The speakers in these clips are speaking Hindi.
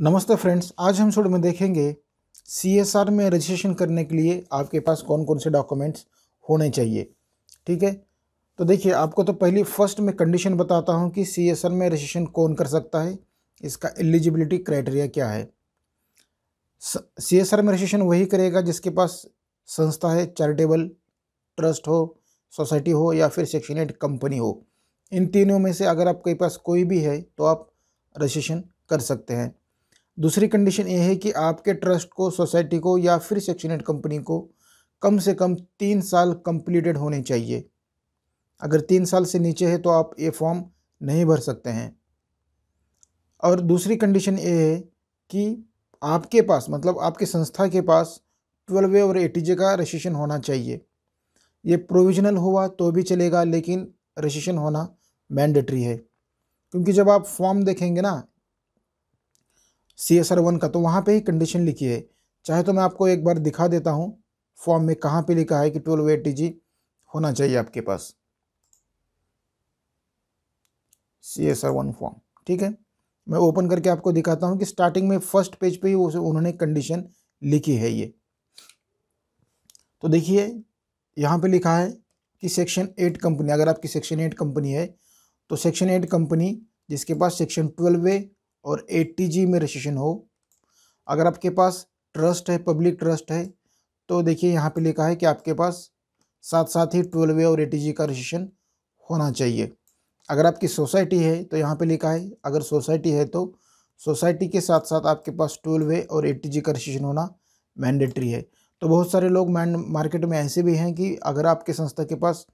नमस्ते फ्रेंड्स आज हम शोड में देखेंगे आर में रजिस्ट्रेशन करने के लिए आपके पास कौन कौन से डॉक्यूमेंट्स होने चाहिए ठीक है तो देखिए आपको तो पहली फर्स्ट में कंडीशन बताता हूँ कि आर में रजिस्ट्रेशन कौन कर सकता है इसका एलिजिबिलिटी क्राइटेरिया क्या है आर में रजिस्ट्रेशन वही करेगा जिसके पास संस्था है चैरिटेबल ट्रस्ट हो सोसाइटी हो या फिर सेक्शन एट कंपनी हो इन तीनों में से अगर आपके पास कोई भी है तो आप रजिस्ट्रेशन कर सकते हैं दूसरी कंडीशन ये है कि आपके ट्रस्ट को सोसाइटी को या फिर सेक्शनेट कंपनी को कम से कम तीन साल कंप्लीटेड होने चाहिए अगर तीन साल से नीचे है तो आप ये फॉर्म नहीं भर सकते हैं और दूसरी कंडीशन ये है कि आपके पास मतलब आपकी संस्था के पास ट्वेल्व ए और एटीजे का रजिस्ट्रेशन होना चाहिए ये प्रोविजनल हुआ तो भी चलेगा लेकिन रजिस्ट्रेशन होना मैंडेटरी है क्योंकि जब आप फॉर्म देखेंगे ना सी एस आर वन का तो वहाँ पे ही कंडीशन लिखी है चाहे तो मैं आपको एक बार दिखा देता हूँ फॉर्म में कहाँ पे लिखा है कि ट्वेल्व एटी जी होना चाहिए आपके पास C S R one form ठीक है मैं ओपन करके आपको दिखाता हूँ कि स्टार्टिंग में फर्स्ट पेज पे ही उन्होंने कंडीशन लिखी है ये तो देखिए यहाँ पे लिखा है कि सेक्शन एट कंपनी अगर आपकी सेक्शन एट कंपनी है तो सेक्शन एट कंपनी जिसके पास सेक्शन ट्वेल्व ए और जी में रजिस्ट्रेशन हो अगर आपके पास ट्रस्ट है पब्लिक ट्रस्ट है तो देखिए यहाँ पे लिखा है कि आपके पास साथ साथ ही ट्वेल्व ए और जी का रजिस्ट्रेशन होना चाहिए अगर आपकी सोसाइटी है तो यहाँ पे लिखा है अगर सोसाइटी है तो सोसाइटी के साथ साथ आपके पास ट्वेल्व ए और जी का रजिस्ट्रेशन होना मैंडेटरी है तो बहुत सारे लोग मैंड मार्केट में ऐसे भी हैं कि अगर आपके संस्था के पास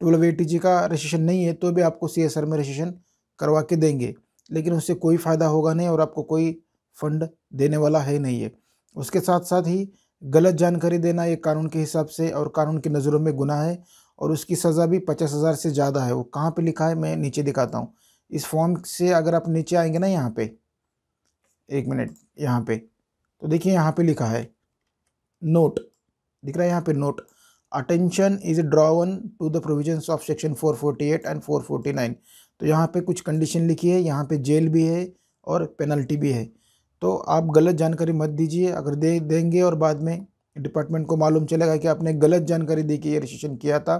ट्वेल्व ए का रजिस्ट्रेशन नहीं है तो भी आपको सी में रजिस्ट्रेशन करवा के देंगे लेकिन उससे कोई फ़ायदा होगा नहीं और आपको कोई फंड देने वाला है नहीं है उसके साथ साथ ही गलत जानकारी देना ये कानून के हिसाब से और कानून की नज़रों में गुना है और उसकी सज़ा भी पचास हज़ार से ज़्यादा है वो कहाँ पे लिखा है मैं नीचे दिखाता हूँ इस फॉर्म से अगर आप नीचे आएंगे ना यहाँ पे एक मिनट यहाँ पे तो देखिए यहाँ पे लिखा है नोट दिख रहा है यहाँ पे note attention is drawn to the provisions of section 448 and 449 तो यहाँ पे कुछ कंडीशन लिखी है यहाँ पे जेल भी है और पेनल्टी भी है तो आप गलत जानकारी मत दीजिए अगर दे देंगे और बाद में डिपार्टमेंट को मालूम चलेगा कि आपने गलत जानकारी दी कि ये रजिस्ट्रेशन किया था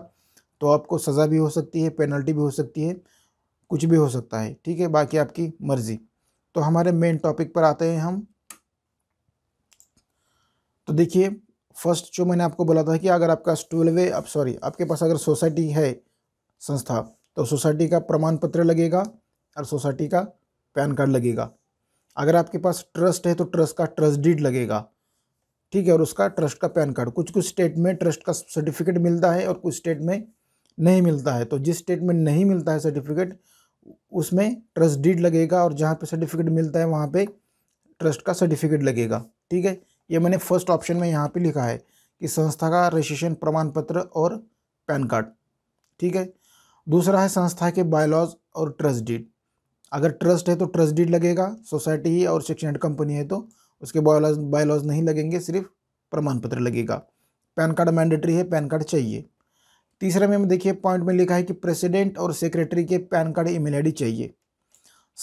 तो आपको सज़ा भी हो सकती है पेनल्टी भी हो सकती है कुछ भी हो सकता है ठीक है बाकी आपकी मर्ज़ी तो हमारे मेन टॉपिक पर आते हैं हम तो देखिए फर्स्ट जो मैंने आपको बोला था कि अगर आपका ट्वेल्वे आप सॉरी आपके पास अगर सोसाइटी है संस्था तो सोसाइटी का प्रमाण पत्र लगेगा और सोसाइटी का पैन कार्ड लगेगा अगर आपके पास ट्रस्ट है तो ट्रस्ट का ट्रस्ट डीड लगेगा ठीक है और उसका ट्रस्ट का पैन कार्ड कुछ कुछ स्टेट में ट्रस्ट का सर्टिफिकेट मिलता है और कुछ स्टेट में नहीं मिलता है तो जिस स्टेट में नहीं मिलता है सर्टिफिकेट उसमें ट्रस्ट डीड लगेगा और जहाँ पे सर्टिफिकेट मिलता है वहाँ पे ट्रस्ट का सर्टिफिकेट लगेगा ठीक है ये मैंने फर्स्ट ऑप्शन में यहाँ पे लिखा है कि संस्था का रजिस्ट्रेशन प्रमाण पत्र और पैन कार्ड ठीक है दूसरा है संस्था के बायलॉज और ट्रस्ट डीड अगर ट्रस्ट है तो ट्रस्ट डीड लगेगा सोसाइटी ही और शिक्षण कंपनी है तो उसके बायोलॉज बायोलॉज नहीं लगेंगे सिर्फ प्रमाण पत्र लगेगा पैन कार्ड मैंडेटरी है पैन कार्ड चाहिए तीसरे में देखिए पॉइंट में लिखा है कि प्रेसिडेंट और सेक्रेटरी के पैन कार्ड ईमेल आईडी चाहिए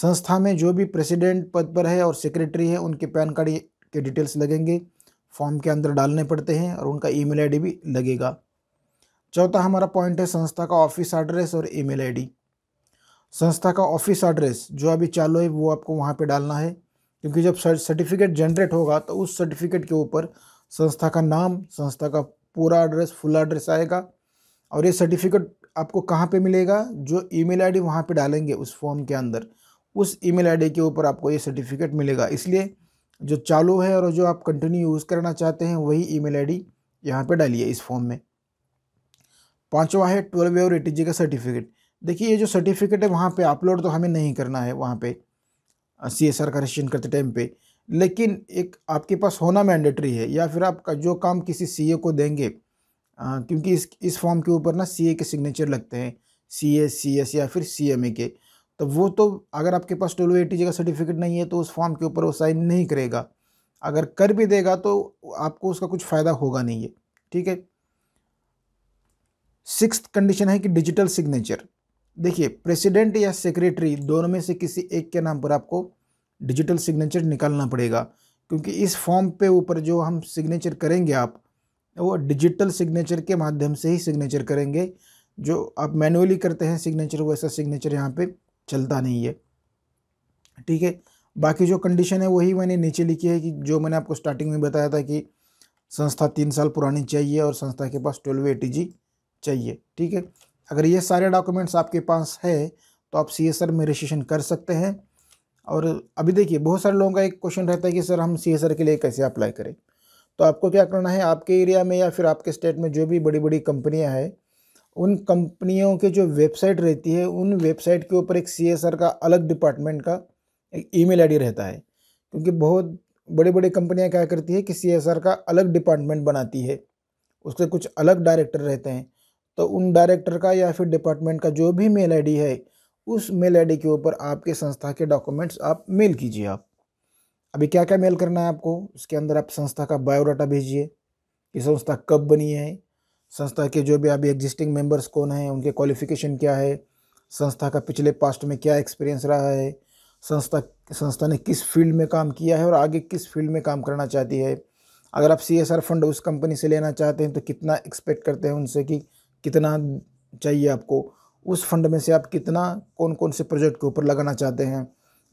संस्था में जो भी प्रेसिडेंट पद पर है और सेक्रेटरी है उनके पैन कार्ड के डिटेल्स लगेंगे फॉर्म के अंदर डालने पड़ते हैं और उनका ईमेल आईडी भी लगेगा चौथा हमारा पॉइंट है संस्था का ऑफिस एड्रेस और ईमेल आईडी संस्था का ऑफिस एड्रेस जो अभी चालू है वो आपको वहाँ पे डालना है क्योंकि जब सर्टिफिकेट जनरेट होगा तो उस सर्टिफिकेट के ऊपर संस्था का नाम संस्था का पूरा एड्रेस फुल एड्रेस आएगा और ये सर्टिफिकेट आपको कहाँ पे मिलेगा जो ईमेल डी वहाँ पर डालेंगे उस फॉर्म के अंदर उस ईमेल मेल के ऊपर आपको ये सर्टिफिकेट मिलेगा इसलिए जो चालू है और जो आप कंटिन्यू यूज़ करना चाहते हैं वही ईमेल आईडी यहाँ पर डालिए इस फॉर्म में पांचवा है ट्वेल्व और जी का सर्टिफिकेट देखिए ये जो सर्टिफिकेट है वहाँ पे अपलोड तो हमें नहीं करना है वहाँ पे सी एस आर का रजिस्ट्रेशन करते टाइम पे लेकिन एक आपके पास होना मैंडेटरी है या फिर आप जो काम किसी सी ए को देंगे आ, क्योंकि इस इस फॉर्म के ऊपर ना सी ए के सिग्नेचर लगते हैं सी ए सी एस या फिर सी एम ए के तो वो तो अगर आपके पास टोलो ए का सर्टिफिकेट नहीं है तो उस फॉर्म के ऊपर वो साइन नहीं करेगा अगर कर भी देगा तो आपको उसका कुछ फ़ायदा होगा नहीं है ठीक है सिक्स कंडीशन है कि डिजिटल सिग्नेचर देखिए प्रेसिडेंट या सेक्रेटरी दोनों में से किसी एक के नाम पर आपको डिजिटल सिग्नेचर निकालना पड़ेगा क्योंकि इस फॉर्म पे ऊपर जो हम सिग्नेचर करेंगे आप वो डिजिटल सिग्नेचर के माध्यम से ही सिग्नेचर करेंगे जो आप मैनुअली करते हैं सिग्नेचर वैसा सिग्नेचर यहाँ पे चलता नहीं है ठीक है बाकी जो कंडीशन है वही मैंने नीचे लिखी है कि जो मैंने आपको स्टार्टिंग में बताया था कि संस्था तीन साल पुरानी चाहिए और संस्था के पास ट्वेल्व जी चाहिए ठीक है अगर ये सारे डॉक्यूमेंट्स आपके पास है तो आप सी में रजिस्ट्रेशन कर सकते हैं और अभी देखिए बहुत सारे लोगों का एक क्वेश्चन रहता है कि सर हम सी के लिए कैसे अप्लाई करें तो आपको क्या करना है आपके एरिया में या फिर आपके स्टेट में जो भी बड़ी बड़ी कंपनियां हैं उन कंपनियों के जो वेबसाइट रहती है उन वेबसाइट के ऊपर एक सी का अलग डिपार्टमेंट का एक ईमेल आईडी रहता है क्योंकि बहुत बड़ी बड़ी कंपनियां क्या करती है कि सी का अलग डिपार्टमेंट बनाती है उसके कुछ अलग डायरेक्टर रहते हैं तो उन डायरेक्टर का या फिर डिपार्टमेंट का जो भी मेल आईडी है उस मेल आईडी के ऊपर आपके संस्था के डॉक्यूमेंट्स आप मेल कीजिए आप अभी क्या क्या मेल करना है आपको उसके अंदर आप संस्था का बायोडाटा भेजिए कि संस्था कब बनी है संस्था के जो भी अभी एग्जिस्टिंग मेंबर्स कौन हैं उनके क्वालिफिकेशन क्या है संस्था का पिछले पास्ट में क्या एक्सपीरियंस रहा है संस्था संस्था ने किस फील्ड में काम किया है और आगे किस फील्ड में काम करना चाहती है अगर आप सी फंड उस कंपनी से लेना चाहते हैं तो कितना एक्सपेक्ट करते हैं उनसे कि कितना चाहिए आपको उस फंड में से आप कितना कौन कौन से प्रोजेक्ट के ऊपर लगाना चाहते हैं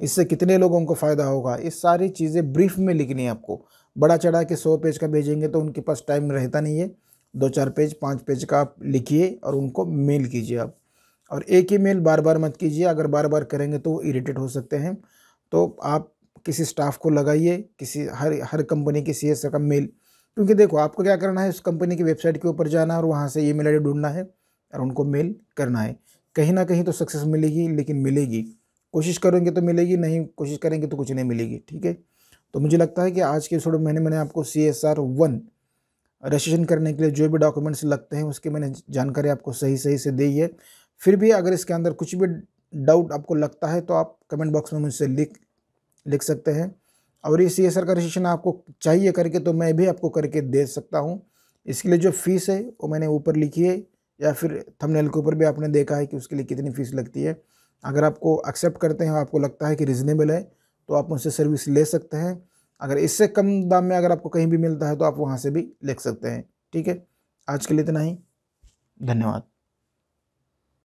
इससे कितने लोगों को फ़ायदा होगा ये सारी चीज़ें ब्रीफ में लिखनी है आपको बड़ा चढ़ा के सौ पेज का भेजेंगे तो उनके पास टाइम रहता नहीं है दो चार पेज पाँच पेज का आप लिखिए और उनको मेल कीजिए आप और एक ही मेल बार बार मत कीजिए अगर बार बार करेंगे तो वो इरीटेट हो सकते हैं तो आप किसी स्टाफ को लगाइए किसी हर हर कंपनी के सी का मेल क्योंकि देखो आपको क्या करना है उस कंपनी की वेबसाइट के ऊपर जाना है और वहाँ से ई मेल आई ढूंढना है और उनको मेल करना है कहीं ना कहीं तो सक्सेस मिलेगी लेकिन मिलेगी कोशिश करेंगे तो मिलेगी नहीं कोशिश करेंगे तो कुछ नहीं मिलेगी ठीक है तो मुझे लगता है कि आज के एपिसोड में मैंने मैंने आपको C S R one registration करने के लिए जो भी डॉक्यूमेंट्स लगते हैं उसकी मैंने जानकारी आपको सही सही से दी है फिर भी अगर इसके अंदर कुछ भी डाउट आपको लगता है तो आप कमेंट बॉक्स में मुझसे लिख लिख सकते हैं और ये सी एस आर का रजिस्ट्रेशन आपको चाहिए करके तो मैं भी आपको करके दे सकता हूँ इसके लिए जो फ़ीस है वो मैंने ऊपर लिखी है या फिर थंबनेल के ऊपर भी आपने देखा है कि उसके लिए कितनी फ़ीस लगती है अगर आपको एक्सेप्ट करते हैं आपको लगता है कि रिजनेबल है तो आप मुझसे सर्विस ले सकते हैं अगर इससे कम दाम में अगर आपको कहीं भी मिलता है तो आप वहाँ से भी ले सकते हैं ठीक है आज के लिए इतना ही धन्यवाद